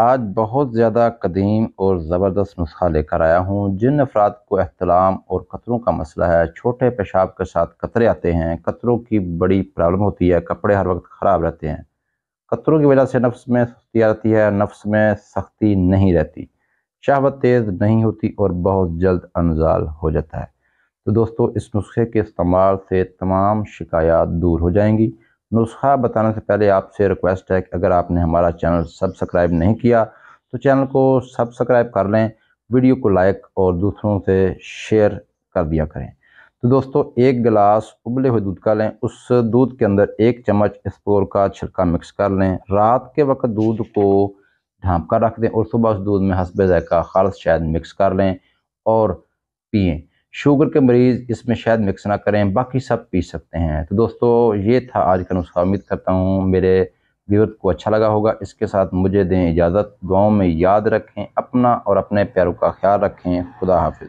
आज बहुत ज़्यादा कदीम और ज़बरदस्त नुस्खा लेकर आया हूँ जिन अफराद को अहतलाम और कतरों का मसला है छोटे पेशाब के साथ कतरे आते हैं कतरों की बड़ी प्रॉब्लम होती है कपड़े हर वक्त ख़राब रहते हैं कतरों की वजह से नफ्स में सुस्ती आती है नफ्स में सख्ती नहीं रहती चाहवत तेज़ नहीं होती और बहुत जल्द अनजाल हो जाता है तो दोस्तों इस नुस्खे के इस्तेमाल से तमाम शिकायत दूर हो जाएंगी नुस्खा बताने से पहले आपसे रिक्वेस्ट है कि अगर आपने हमारा चैनल सब्सक्राइब नहीं किया तो चैनल को सब्सक्राइब कर लें वीडियो को लाइक और दूसरों से शेयर कर दिया करें तो दोस्तों एक गिलास उबले हुए दूध का लें उस दूध के अंदर एक चम्मच स्पोर का छिलका मिक्स कर लें रात के वक्त दूध को ढांप कर रख दें और सुबह उस दूध में हंसबे जायका खालस शायद मिक्स कर लें और पिएँ शुगर के मरीज़ इसमें शायद मिक्स ना करें बाकी सब पी सकते हैं तो दोस्तों ये था आज का नुस्खा उम्मीद करता हूँ मेरे व्यूअर को अच्छा लगा होगा इसके साथ मुझे दें इजाज़त गाँव में याद रखें अपना और अपने प्यारों का ख्याल रखें खुदा हाफिज